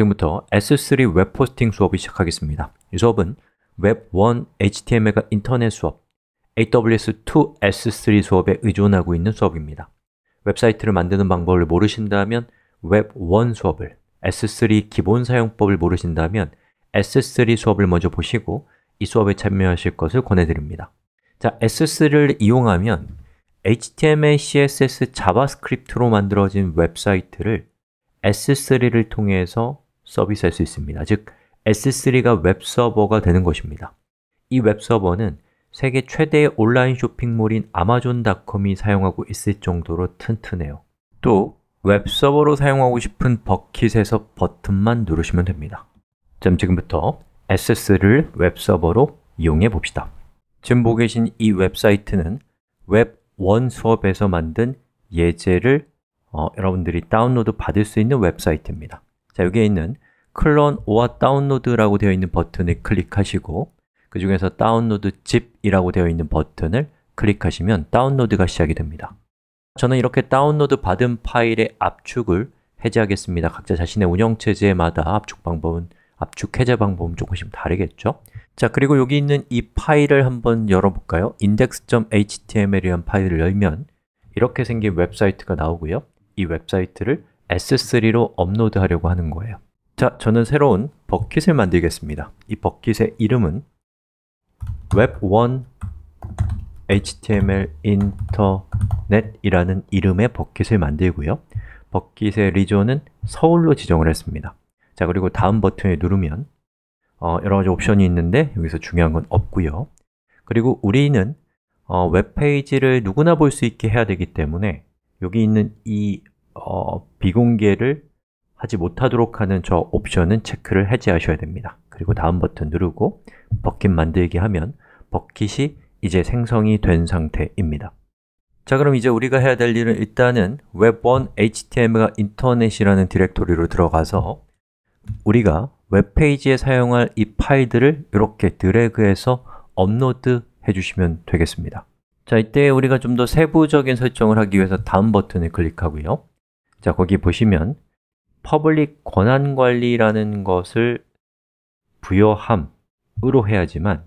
지금부터 S3 웹 호스팅 수업을 시작하겠습니다. 이 수업은 웹1 HTML과 인터넷 수업, AWS2 S3 수업에 의존하고 있는 수업입니다. 웹사이트를 만드는 방법을 모르신다면 웹1 수업을, S3 기본 사용법을 모르신다면 S3 수업을 먼저 보시고 이 수업에 참여하실 것을 권해드립니다. 자, S3를 이용하면 HTML, CSS, 자바스크립트로 만들어진 웹사이트를 S3를 통해서 서비스할 수 있습니다. 즉, S3가 웹서버가 되는 것입니다. 이 웹서버는 세계 최대의 온라인 쇼핑몰인 아마존닷컴이 사용하고 있을 정도로 튼튼해요. 또 웹서버로 사용하고 싶은 버킷에서 버튼만 누르시면 됩니다. 그럼 지금부터 s 3를 웹서버로 이용해 봅시다. 지금 보고 계신 이 웹사이트는 웹1 수업에서 만든 예제를 어, 여러분들이 다운로드 받을 수 있는 웹사이트입니다. 자, 여기에 있는 클론 오아 다운로드라고 되어 있는 버튼을 클릭하시고 그 중에서 다운로드 집이라고 되어 있는 버튼을 클릭하시면 다운로드가 시작이 됩니다 저는 이렇게 다운로드 받은 파일의 압축을 해제하겠습니다 각자 자신의 운영체제마다 압축 방법은 압축 해제 방법은 조금씩 다르겠죠? 자, 그리고 여기 있는 이 파일을 한번 열어볼까요? index.html이라는 파일을 열면 이렇게 생긴 웹사이트가 나오고요 이 웹사이트를 S3로 업로드하려고 하는 거예요 자, 저는 새로운 버킷을 만들겠습니다 이 버킷의 이름은 web1 html internet이라는 이름의 버킷을 만들고요 버킷의 리존은 서울로 지정을 했습니다 자, 그리고 다음 버튼을 누르면 어, 여러 가지 옵션이 있는데 여기서 중요한 건 없고요 그리고 우리는 어, 웹페이지를 누구나 볼 수 있게 해야 되기 때문에 여기 있는 이 어, 비공개를 하지 못하도록 하는 저 옵션은 체크를 해제하셔야 됩니다 그리고 다음 버튼 누르고 버킷 만들기 하면 버킷이 이제 생성이 된 상태입니다 자 그럼 이제 우리가 해야 될 일은 일단은 web1 h t m l 가 인터넷이라는 디렉토리로 들어가서 우리가 웹페이지에 사용할 이 파일들을 이렇게 드래그해서 업로드 해주시면 되겠습니다 자 이때 우리가 좀 더 세부적인 설정을 하기 위해서 다음 버튼을 클릭하고요 자, 거기 보시면 퍼블릭 권한 관리라는 것을 부여함으로 해야지만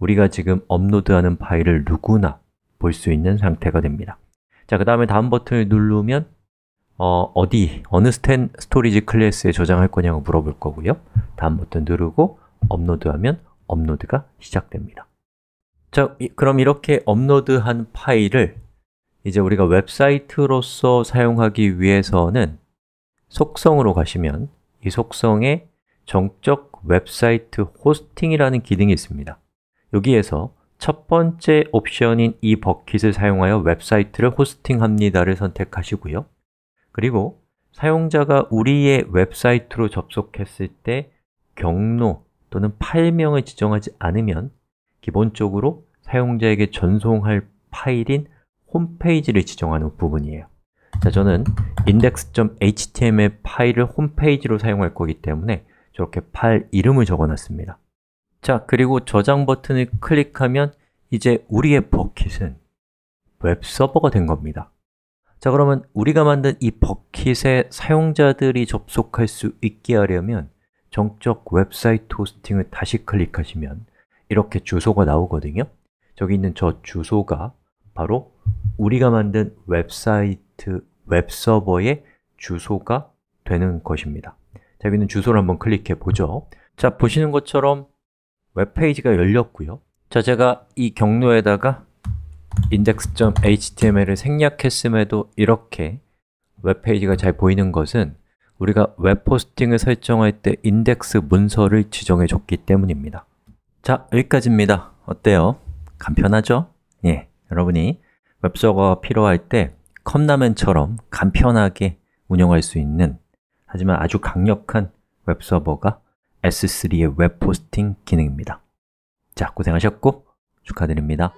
우리가 지금 업로드하는 파일을 누구나 볼 수 있는 상태가 됩니다 자, 그 다음에 다음 버튼을 누르면 어, 디 어느 스탠 스토리지 클래스에 저장할 거냐고 물어볼 거고요 다음 버튼 누르고 업로드하면 업로드가 시작됩니다 자, 그럼 이렇게 업로드한 파일을 이제 우리가 웹사이트로서 사용하기 위해서는 속성으로 가시면 이 속성에 정적 웹사이트 호스팅이라는 기능이 있습니다 여기에서 첫 번째 옵션인 이 버킷을 사용하여 웹사이트를 호스팅합니다를 선택하시고요 그리고 사용자가 우리의 웹사이트로 접속했을 때 경로 또는 파일명을 지정하지 않으면 기본적으로 사용자에게 전송할 파일인 홈페이지를 지정하는 부분이에요 자, 저는 index.html 파일을 홈페이지로 사용할 거기 때문에 저렇게 파일 이름을 적어놨습니다 자, 그리고 저장 버튼을 클릭하면 이제 우리의 버킷은 웹 서버가 된 겁니다 자, 그러면 우리가 만든 이 버킷에 사용자들이 접속할 수 있게 하려면 정적 웹사이트 호스팅을 다시 클릭하시면 이렇게 주소가 나오거든요 저기 있는 저 주소가 바로 우리가 만든 웹사이트 웹서버의 주소가 되는 것입니다 자, 여기는 주소를 한번 클릭해 보죠 자, 보시는 것처럼 웹페이지가 열렸고요 자, 제가 이 경로에다가 index.html을 생략했음에도 이렇게 웹페이지가 잘 보이는 것은 우리가 웹포스팅을 설정할 때 인덱스 문서를 지정해 줬기 때문입니다 자, 여기까지입니다 어때요? 간편하죠? 예, 여러분이 웹서버가 필요할 때 컵라면처럼 간편하게 운영할 수 있는 하지만 아주 강력한 웹서버가 S3의 웹포스팅 기능입니다. 자, 고생하셨고 축하드립니다.